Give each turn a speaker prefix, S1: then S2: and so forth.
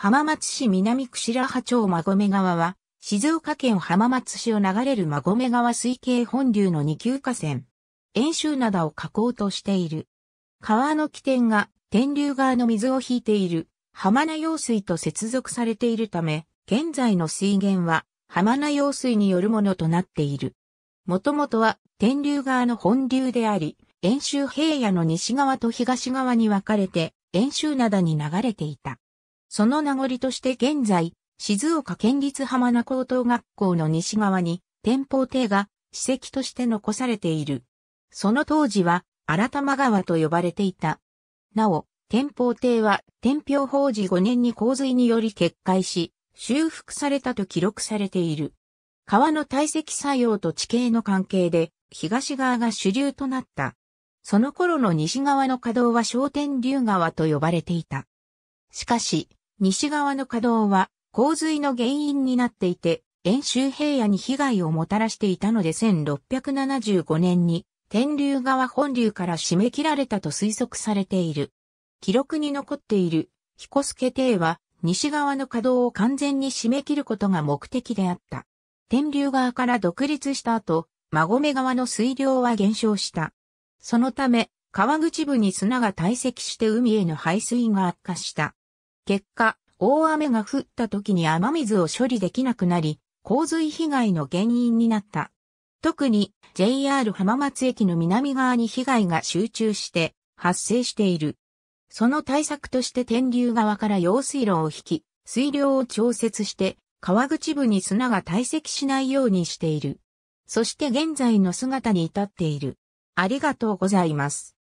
S1: 浜松市南串良波町馬込川は、静岡県浜松市を流れる馬込川水系本流の二級河川。遠州灘を河口としている。川の起点が天竜川の水を引いている浜名用水と接続されているため、現在の水源は浜名用水によるものとなっている。もともとは天竜川の本流であり、遠州平野の西側と東側に分かれて、遠州灘に流れていた。その名残として現在、静岡県立浜名高等学校の西側に、天保邸が史跡として残されている。その当時は、新玉川と呼ばれていた。なお、天保邸は、天平法治5年に洪水により決壊し、修復されたと記録されている。川の堆積作用と地形の関係で、東側が主流となった。その頃の西側の稼働は商天竜川と呼ばれていた。しかし、西側の稼働は洪水の原因になっていて、遠州平野に被害をもたらしていたので1675年に天竜川本流から締め切られたと推測されている。記録に残っている彦助邸は西側の稼働を完全に締め切ることが目的であった。天竜川から独立した後、馬込川の水量は減少した。そのため、川口部に砂が堆積して海への排水が悪化した。結果、大雨が降った時に雨水を処理できなくなり、洪水被害の原因になった。特に JR 浜松駅の南側に被害が集中して発生している。その対策として天竜側から用水路を引き、水量を調節して川口部に砂が堆積しないようにしている。そして現在の姿に至っている。ありがとうございます。